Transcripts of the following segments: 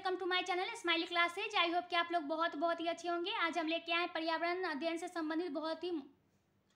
welcome to my channel smiley classes I hope कि आप लोग बहुत बहुत ही अच्छे होंगे आज हम लेके आए पर्यावरण अध्ययन से संबंधित बहुत ही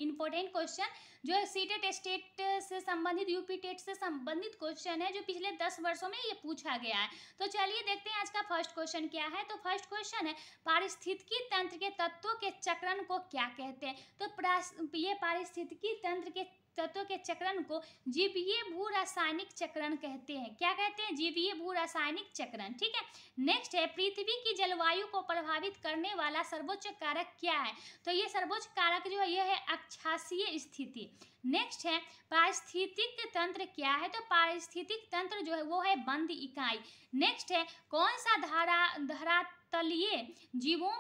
इम्पोर्टेंट क्वेश्चन जो है सीटेट स्टेट से संबंधित यूपी टेट e से संबंधित क्वेश्चन है जो पिछले दस वर्षों में ये पूछा गया है तो चलिए देखते हैं आज का फर्स्ट क्वेश्चन क्या है तो फर्स्ट क्वेश्चन है पारिस्थितिकी तंत्र के तत्वों के चक्रण को क्या कहते हैं तो ये पारिस्थितिकी तंत्र के तत्वों के चक्रण को जीवीय भू रासायनिक चक्रण कहते हैं क्या कहते हैं जीवीय भू रासायनिक चक्रण ठीक है नेक्स्ट है पृथ्वी की जलवायु को प्रभावित करने वाला सर्वोच्च कारक क्या है तो ये सर्वोच्च कारक जो है यह है अक्षासीय स्थिति नेक्स्ट है पारिस्थितिक तंत्र क्या है तो पारिस्थितिक तंत्र जो है वो है बंद इकाई नेक्स्ट है कौन सा धारा धरा तलीय जीवों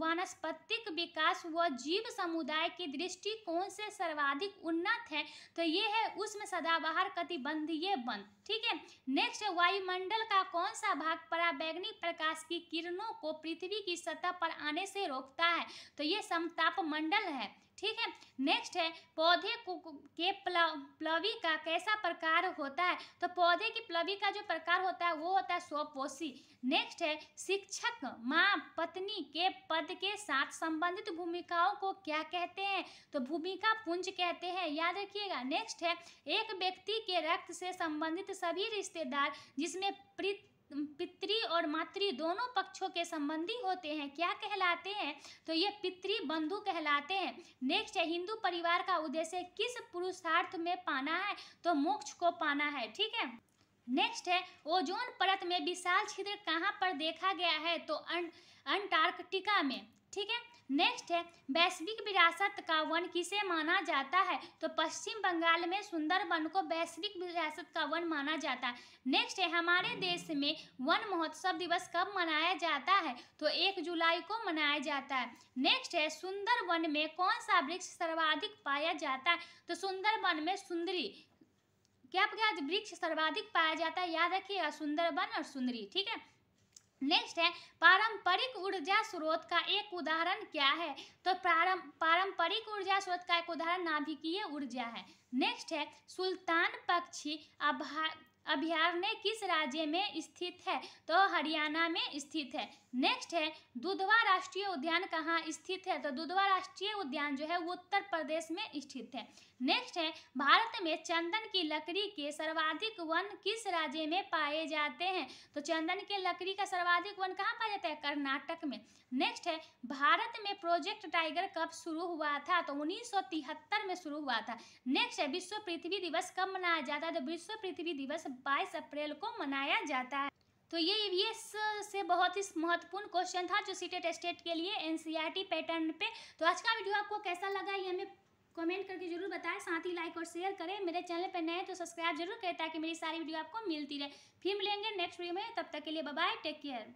वनस्पतिक विकास व जीव समुदाय के दृष्टिकोण से सर्वाधिक उन्नत है तो ये है उसमें सदाबहार कटिबंधीय वन ठीक है नेक्स्ट वायुमंडल का कौन सा भाग पराबैगनी प्रकाश की किरणों को पृथ्वी की सतह पर आने से रोकता है तो ये समताप मंडल है ठीक है नेक्स्ट है पौधे के प्लवी का कैसा प्रकार होता है तो पौधे की प्लवी का जो प्रकार होता है वो होता है स्वपोषी नेक्स्ट है शिक्षक माँ पत्नी के पद के साथ संबंधित भूमिकाओं को क्या कहते हैं तो भूमिका पुंज कहते हैं याद रखिएगा नेक्स्ट है एक व्यक्ति के रक्त से संबंधित सभी रिश्तेदार जिसमें प्रीत पितृ और मातृ दोनों पक्षों के संबंधी होते हैं क्या कहलाते हैं तो ये पितृ बंधु कहलाते हैं नेक्स्ट है हिंदू परिवार का उद्देश्य किस पुरुषार्थ में पाना है तो मोक्ष को पाना है ठीक है नेक्स्ट है ओजोन परत में विशाल छिद्र कहाँ पर देखा गया है तो अं-, अंटार्कटिका में ठीक है नेक्स्ट है वैश्विक विरासत का वन किसे माना जाता है तो पश्चिम बंगाल में सुंदरबन को वैश्विक विरासत का वन माना जाता है नेक्स्ट है हमारे देश में वन महोत्सव दिवस कब मनाया जाता है तो एक जुलाई को मनाया जाता है नेक्स्ट है वन में कौन सा वृक्ष सर्वाधिक पाया जाता है तो वन में सुंदरी क्या क्या वृक्ष सर्वाधिक पाया जाता है याद रखिएगा सुंदरबन और सुंदरी ठीक है नेक्स्ट है पारंपरिक ऊर्जा स्रोत का एक उदाहरण क्या है तो पारंपरिक ऊर्जा स्रोत का एक उदाहरण नाभिकीय ऊर्जा है नेक्स्ट है सुल्तान पक्षी अभा अभ्यारण्य किस राज्य में स्थित है तो हरियाणा में स्थित है नेक्स्ट है दुधवा राष्ट्रीय उद्यान कहाँ स्थित है तो दुधवा राष्ट्रीय उद्यान जो है वो उत्तर प्रदेश में स्थित है नेक्स्ट है भारत में चंदन की लकड़ी के सर्वाधिक वन किस राज्य में पाए जाते हैं तो चंदन के लकड़ी का सर्वाधिक वन कहाँ पाया जाता है कर्नाटक में नेक्स्ट है भारत में प्रोजेक्ट टाइगर कब शुरू हुआ था तो उन्नीस में शुरू हुआ था नेक्स्ट है विश्व पृथ्वी दिवस कब मनाया जाता है तो विश्व पृथ्वी दिवस बाईस अप्रैल को मनाया जाता है तो ये ये से बहुत ही महत्वपूर्ण क्वेश्चन था जो सीटेट स्टेट e के लिए एनसीईआरटी पैटर्न e पे तो आज का वीडियो आपको कैसा लगा ये हमें कमेंट करके जरूर बताएं साथ ही लाइक और शेयर करें मेरे चैनल पर नए तो सब्सक्राइब जरूर करें ताकि मेरी सारी वीडियो आपको मिलती रहे फिर मिलेंगे नेक्स्ट वीडियो में तब तक के लिए बाय टेक केयर